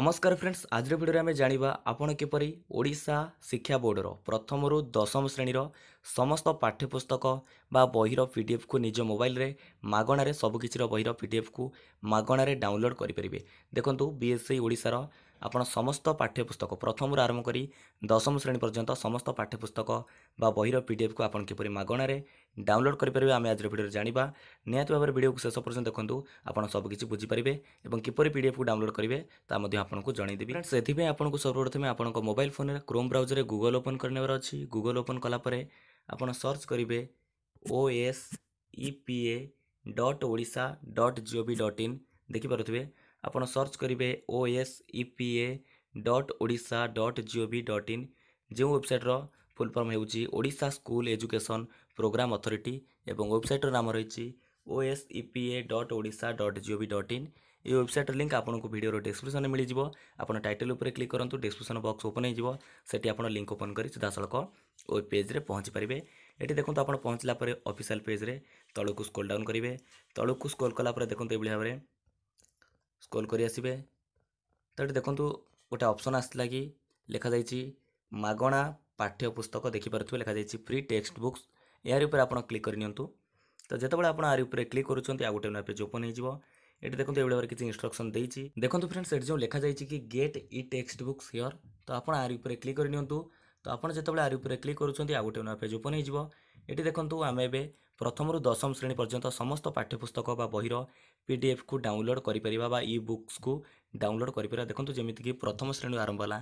ନମସ୍କାର ଫ୍ରେଣ୍ଡସ୍ ଆଜିର ଭିଡ଼ିଓରେ ଆମେ ଜାଣିବା ଆପଣ କିପରି ଓଡ଼ିଶା ଶିକ୍ଷା ବୋର୍ଡ଼ର ପ୍ରଥମରୁ ଦଶମ ଶ୍ରେଣୀର ସମସ୍ତ ପାଠ୍ୟପୁସ୍ତକ ବା ବହିର ପି ଡି ଏଫ୍କୁ ନିଜ ମୋବାଇଲରେ ମାଗଣାରେ ସବୁକିଛିର ବହିର ପି ଡି ଏଫ୍କୁ ମାଗଣାରେ ଡାଉନଲୋଡ଼୍ କରିପାରିବେ ଦେଖନ୍ତୁ ବି ଏସ୍ ସି ଓଡ଼ିଶାର ଆପଣ ସମସ୍ତ ପାଠ୍ୟପୁସ୍ତକ ପ୍ରଥମରୁ ଆରମ୍ଭ କରି ଦଶମ ଶ୍ରେଣୀ ପର୍ଯ୍ୟନ୍ତ ସମସ୍ତ ପାଠ୍ୟପୁସ୍ତକ ବା ବହିର ପି ଡି ଏଫ୍କୁ ଆପଣ କିପରି ମାଗଣାରେ ଡାଉନଲୋଡ଼୍ କରିପାରିବେ ଆମେ ଆଜିର ଭିଡ଼ିଓରେ ଜାଣିବା ନିହାତି ଭାବରେ ଭିଡ଼ିଓକୁ ଶେଷ ପର୍ଯ୍ୟନ୍ତ ଦେଖନ୍ତୁ ଆପଣ ସବୁକିଛି ବୁଝିପାରିବେ ଏବଂ କିପରି ପି ଡି ଏଫ୍କୁ ଡାଉନଲୋଡ଼୍ କରିବେ ତାହା ମଧ୍ୟ ଆପଣଙ୍କୁ ଜଣାଇଦେବି ସେଥିପାଇଁ ଆପଣଙ୍କୁ ସର୍ବପ୍ରଥମେ ଆପଣଙ୍କ ମୋବାଇଲ୍ ଫୋନ୍ରେ କ୍ରୋମ୍ ବ୍ରାଉଜର୍ରେ ଗୁଗଲ୍ ଓପନ୍ କରିନେବାର ଅଛି ଗୁଗଲ୍ ଓପନ୍ କଲାପରେ ଆପଣ ସର୍ଚ୍ଚ କରିବେ O S E P A dot Odisha dot G O V dot in ଦେଖିପାରୁଥିବେ ଆପଣ ସର୍ଚ୍ଚ କରିବେ O S E P A dot Odisha dot G O V dot in ଯେଉଁ ୱେବସାଇଟ୍ର ଫୁଲ୍ ଫର୍ମ ହେଉଛି Odisha school education programme authority ଏବଂ ୱେବସାଇଟ୍ର ନାମ ରହିଛି O S E P A dot Odisha dot G O V dot in এই ওয়েবসাইটর লিঙ্ক আপনার ভিডিওর ডেসক্রিপশনে মিলিযোগ আপনার টাইটেল উপরে ক্লিক করতু ডেসক্রিপশন বক্স ওপেন হয়ে যাব সেটি আপনার লিঙ্ক ওপেন করে সিধাসলখ ওই পেজ্রে পৌঁছিপারে এটি দেখুন আপনার পৌঁছলা পরে অফিসিয়াল পেজ্রে তলকু স্কোল ডাউন করবে তলকু স্কোল কলাপরে দেখুন এইভাবে ভাবে ସ୍କ୍ରୋଲ୍ କରି ଆସିବେ ତ ଏଠି ଦେଖନ୍ତୁ ଗୋଟେ ଅପସନ୍ ଆସିଥିଲା କି ଲେଖାଯାଇଛି ମାଗଣା ପାଠ୍ୟପୁସ୍ତକ ଦେଖିପାରୁଥିବେ ଲେଖାଯାଇଛି ଫ୍ରି ଟେକ୍ସଟ ବୁକ୍ସ ଏହାରି ଉପରେ ଆପଣ କ୍ଲିକ୍ କରିନିଅନ୍ତୁ ତ ଯେତେବେଳେ ଆପଣ ଆରି ଉପରେ କ୍ଲିକ୍ କରୁଛନ୍ତି ଆଉ ଗୋଟେ ନୂଆ ପେଜ୍ ଓପନ୍ ହେଇଯିବ ଏଠି ଦେଖନ୍ତୁ ଏଭଳି ଭାବରେ କିଛି ଇନଷ୍ଟ୍ରକ୍ସନ୍ ଦେଇଛି ଦେଖନ୍ତୁ ଫ୍ରେଣ୍ଡସ୍ ଏଠି ଯେଉଁ ଲେଖାଯାଇଛି କି get e textbooks here ତ ଆପଣ ଆରି ଉପରେ କ୍ଲିକ୍ କରିନିଅନ୍ତୁ তো ଆପଣ ଯେତେବେଳେ ଆରି ଉପରେ କ୍ଲିକ୍ କରୁଛନ୍ତି ଆଉ ଗୋଟେ ନୂଆ ପେଜ୍ ଓପନ୍ ହୋଇଯିବ ଏଠି ଦେଖନ୍ତୁ ଆମେ ଏବେ ପ୍ରଥମରୁ ଦଶମ ଶ୍ରେଣୀ ପର୍ଯ୍ୟନ୍ତ ସମସ୍ତ ପାଠ୍ୟପୁସ୍ତକ ବା ବହିର ପିଡ଼ିଏଫ୍କୁ ଡାଉନଲୋଡ଼୍ କରିପାରିବା ବା ଇ ବୁକ୍ସକୁ ଡାଉନଲୋଡ଼୍ କରିପାରିବା ଦେଖନ୍ତୁ ଯେମିତିକି ପ୍ରଥମ ଶ୍ରେଣୀରୁ ଆରମ୍ଭ ହେଲା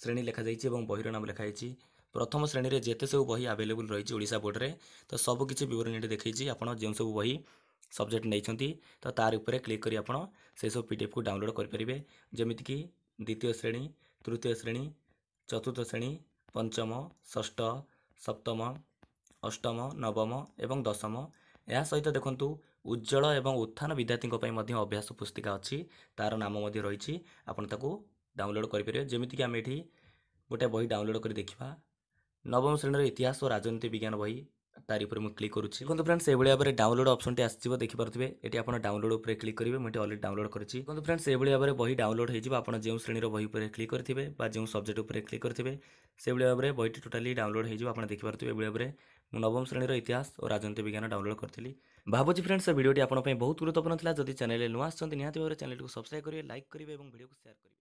ଶ୍ରେଣୀ ଲେଖାଯାଇଛି ଏବଂ ବହିର ନାମ ଲେଖାଯାଇଛି ପ୍ରଥମ ଶ୍ରେଣୀରେ ଯେତେ ସବୁ ବହି ଆଭେଲେବୁଲ୍ ରହିଛି ଓଡ଼ିଶା ବୋର୍ଡ଼ରେ ତ ସବୁ କିଛି ବିବରଣୀ ଏଠି ଦେଖାଇଛି ଆପଣ ଯେଉଁ ସବୁ ବହି ସବଜେକ୍ଟ ନେଇଛନ୍ତି ତ ତାରି ଉପରେ କ୍ଲିକ୍ କରି ଆପଣ ସେସବୁ ପିଡ଼ିଏଫ୍କୁ ଡାଉନଲୋଡ଼୍ କରିପାରିବେ ଯେମିତିକି ଦ୍ୱିତୀୟ ଶ୍ରେଣୀ ତୃତୀୟ ଶ୍ରେଣୀ ଚତୁର୍ଥ ଶ୍ରେଣୀ ପଞ୍ଚମ ଷଷ୍ଠ ସପ୍ତମ ଅଷ୍ଟମ ନବମ ଏବଂ ଦଶମ ଏହା ସହିତ ଦେଖନ୍ତୁ ଉଜ୍ଜଳ ଏବଂ ଉତ୍ଥାନ ବିଦ୍ୟାର୍ଥୀଙ୍କ ପାଇଁ ମଧ୍ୟ ଅଭ୍ୟାସ ପୁସ୍ତିକା ଅଛି ତା'ର ନାମ ମଧ୍ୟ ରହିଛି ଆପଣ ତାକୁ ଡାଉନଲୋଡ଼୍ କରିପାରିବେ ଯେମିତିକି ଆମେ ଏଠି ଗୋଟିଏ ବହି ଡାଉନଲୋଡ଼୍ କରି ଦେଖିବା ନବମ ଶ୍ରେଣୀର ଇତିହାସ ଓ ରାଜନୀତି ବିଜ୍ଞାନ ବହି তার উপরে ମୁଁ କ୍ଲିକ୍ କରୁଛି ଦେଖନ୍ତୁ ଫ୍ରେଣ୍ଡସ୍ ଏଭଳି ଭାବରେ ଡାଉନଲୋଡ୍ ଅପସନଟି ଆସିଯିବ ଦେଖିପାରୁଥିବେ ଏଠି ଆପଣ ଡାଉନଲୋଡ୍ ଉପରେ କ୍ଲିକ୍ କରିବେ ମୁଁ ଏଠି ଅଲରେଡ଼ି ଡାଉନଲୋଡ୍ କରିଛି ଦେଖନ୍ତୁ ଫ୍ରେଣ୍ଡସ୍ ଏଭଳି ଭାବରେ ବହି ଡାଉନଲୋଡ୍ ହୋଇଯିବ ଆପଣ ଯେଉଁ ଶ୍ରେଣୀର ବହି ଉପରେ କ୍ଲିକ୍ କରିଥିବେ ବା ଯେଉଁ ସବଜେକ୍ଟ ଉପରେ କ୍ଲିକ୍ କରିଥିବେ ସେଭଳି ଭାବରେ ବହିଟି ଟୋଟାଲି ଡାଉନଲୋଡ୍ ହୋଇଯିବ ଆପଣ ଦେଖିପାରୁଥିବେ ଏଭଳି ଭାବରେ ମୁଁ ନବମ ଶ୍ରେଣୀର ଇତିହାସ ଓ ରାଜନୀତି ବିଜ୍ଞାନ ଡାଉନଲୋଡ୍ କରିଥିଲି ଭାବୁଛି ଫ୍ରେଣ୍ଡସ୍ ଏ ଭିଡ଼ିଓଟି ଆପଣଙ୍କ ପାଇଁ ବହୁତ ଗୁରୁତ୍ୱପୂର୍ଣ୍ଣ ଥିଲା ଯଦି ଚ୍ୟାନେଲରେ ନୂଆ ଆସିଛନ୍ତି ନିହାତି ଭାବରେ ଚ୍ୟାନେଲଟିକୁ ସବସ୍କ୍ରାଇବ୍ କରିବେ ଲାଇକ୍ କରିବେ ଏବଂ ଭିଡ଼ିଓକୁ ସେୟାର କରିବେ